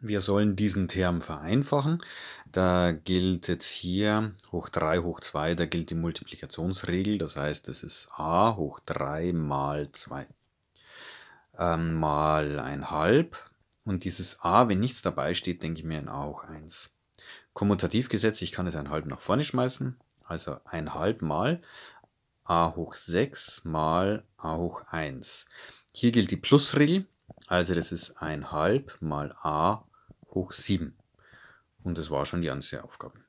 Wir sollen diesen Term vereinfachen. Da gilt jetzt hier hoch 3 hoch 2, da gilt die Multiplikationsregel. Das heißt, es ist a hoch 3 mal 2 ähm, mal ein halb. Und dieses a, wenn nichts dabei steht, denke ich mir in a hoch 1. Kommutativgesetz, ich kann es ein halb nach vorne schmeißen. Also ein halb mal a hoch 6 mal a hoch 1. Hier gilt die Plusregel. Also das ist 1,5 mal a hoch 7. Und das war schon die ganze Aufgabe.